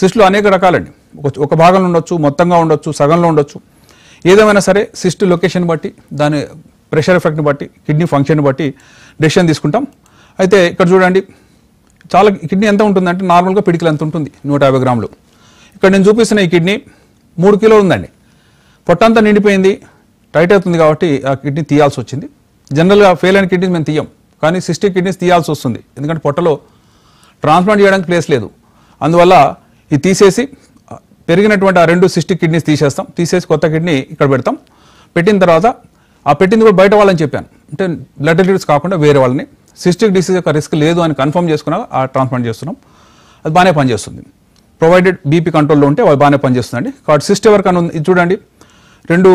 సిస్ట్లు అనేక రకాలండి ఒక భాగంలో ఉండొచ్చు మొత్తంగా ఉండొచ్చు సగంలో ఉండొచ్చు ఏదేమైనా సరే సిస్ట్ లొకేషన్ బట్టి దాని ప్రెషర్ ఎఫెక్ట్ని బట్టి కిడ్నీ ఫంక్షన్ బట్టి డెసిషన్ తీసుకుంటాం అయితే ఇక్కడ చూడండి చాలా కిడ్నీ ఎంత ఉంటుందంటే నార్మల్గా పిడికిలు ఎంత ఉంటుంది నూట యాభై గ్రాములు ఇక్కడ నేను చూపిస్తున్న ఈ కిడ్నీ మూడు కిలో ఉందండి పొట్టంతా నిండిపోయింది టైట్ అవుతుంది కాబట్టి ఆ కిడ్నీ తీయాల్సి వచ్చింది జనరల్గా ఫెయిల్ అయిన కిడ్నీస్ మేము తీయం కానీ సిస్టిక్ కిడ్నీస్ తీయాల్సి వస్తుంది ఎందుకంటే పొట్టలో ట్రాన్స్ప్లాంట్ చేయడానికి ప్లేస్ లేదు అందువల్ల ఇది తీసేసి పెరిగినటువంటి ఆ రెండు సిస్టిక్ కిడ్నీస్ తీసేస్తాం తీసేసి కొత్త కిడ్నీ ఇక్కడ పెడతాం పెట్టిన తర్వాత ఆ పెట్టింది కూడా బయట వాళ్ళని చెప్పాను అంటే బ్లడ్ రిలేటివ్స్ కాకుండా వేరే వాళ్ళని సిస్టిక్ డిసీజ్ యొక్క రిస్క్ లేదు అని కన్ఫర్మ్ చేసుకున్నా ఆ ట్రాన్స్ప్లాంట్ చేస్తున్నాం అది బాగానే పనిచేస్తుంది ప్రొవైడెడ్ బీపీ కంట్రోల్లో ఉంటే అది బాగానే పనిచేస్తుందండి కాబట్టి సిస్ట్ ఎవరికైనా ఉంది చూడండి రెండు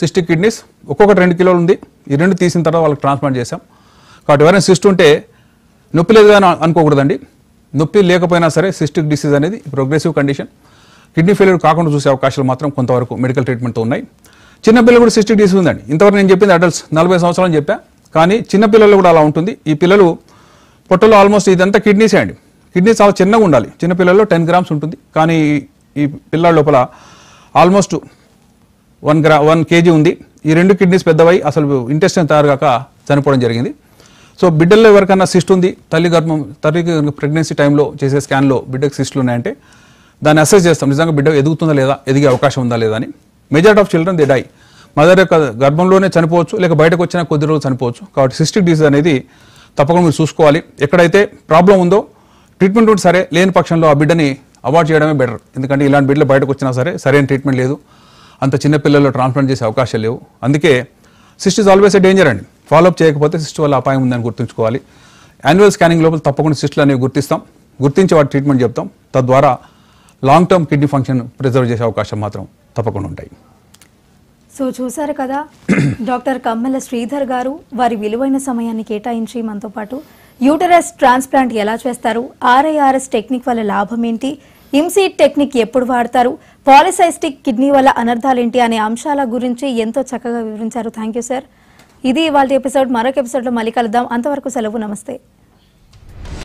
సిస్టిక్ కిడ్నీస్ ఒక్కొక్కటి రెండు కిలోలు ఉంది ఈ రెండు తీసిన తర్వాత వాళ్ళకి ట్రాన్స్ప్లాంట్ చేశాం కాబట్టి ఎవరైనా సిస్ట్ ఉంటే నొప్పి లేదు అని అనుకోకూడదండి నొప్పి లేకపోయినా సరే సిస్టిక్ డిసీజ్ అనేది ప్రోగ్రెసివ్ కండిషన్ కిడ్నీ ఫెయిల్యూర్ కాకుండా చూసే అవకాశాలు మాత్రం కొంతవరకు మెడికల్ ట్రీట్మెంట్తో ఉన్నాయి చిన్నపిల్లలు కూడా సిస్టిక్ డిసీజ్ ఉందండి ఇంతవరకు నేను చెప్పింది అడల్ట్స్ నలభై సంవత్సరాలు చెప్పా కానీ చిన్నపిల్లలు కూడా అలా ఉంటుంది ఈ పిల్లలు పొట్టలో ఆల్మోస్ట్ ఇదంతా కిడ్నీసే అండి కిడ్నీ చాలా చిన్నగా ఉండాలి చిన్నపిల్లల్లో టెన్ గ్రామ్స్ ఉంటుంది కానీ ఈ పిల్లల లోపల ఆల్మోస్ట్ వన్ గ్రా వన్ కేజీ ఉంది ఈ రెండు కిడ్నీస్ పెద్దవై అసలు ఇంట్రెస్ట్ తయారు కాక చనిపోవడం జరిగింది సో బిడ్డల్లో ఎవరికైనా సిస్ట్ ఉంది తల్లి గర్భం తల్లి ప్రెగ్నెన్సీ టైంలో చేసే స్కాన్లో బిడ్డకు సిస్టులు ఉన్నాయంటే దాన్ని అసెస్ చేస్తాం నిజంగా బిడ్డ ఎదుగుతుందా లేదా ఎదిగే అవకాశం ఉందా లేదా అని majority of children the die mother యొక్క గర్భంలోనే చనిపోవచ్చు లేక బయటకు వచ్చిన కొద్ది రోజులు చనిపోవచ్చు కాబట్టి సిస్టిక్ డిసీజ్ అనేది తప్పకుండా మీరు చూసుకోవాలి ఎక్కడైతే ప్రాబ్లం ఉందో ట్రీట్మెంట్ ఉంటే సరే లేని పక్షంలో ఆ బిడ్డని అవాయిడ్ చేయడమే బెటర్ ఎందుకంటే ఇలాంటి బిడ్డలు బయటకు వచ్చినా సరే సరైన ట్రీట్మెంట్ లేదు అంత చిన్న పిల్లల్లో ట్రాన్స్ప్లాంట్ చేసే అవకాశం లేవు అందుకే cyst is always a danger అండి ఫాలోఅప్ చేయకపోతే సిస్ట్ వల్ల అపాయం ఉందని గుర్తుంచుకోవాలి యాన్యువల్ స్కానింగ్ లోపల తప్పకుండా సిస్టులు అనేవి గుర్తిస్తాం గుర్తించి వాటి ట్రీట్మెంట్ చెప్తాం తద్వారా long term kidney function preserve చేసే అవకాశం మాత్రం తప్పకుండా ఉంటాయి సో చూశారు కదా డాక్టర్ కమ్మల శ్రీధర్ గారు వారి విలువైన సమయాన్ని కేటాయించి మనతో పాటు యూటరస్ ట్రాన్స్ప్లాంట్ ఎలా చేస్తారు ఆర్ఐఆర్ఎస్ టెక్నిక్ వల్ల లాభం ఏంటి ఇంసీడ్ టెక్నిక్ ఎప్పుడు వాడతారు పాలిసైస్టిక్ కిడ్నీ వల్ల అనర్థాలేంటి అనే అంశాల గురించి ఎంతో చక్కగా వివరించారు థ్యాంక్ యూ సార్ ఇది ఇవాళ ఎపిసోడ్ మరొక ఎపిసోడ్లో మళ్ళీ కలుద్దాం అంతవరకు సెలవు నమస్తే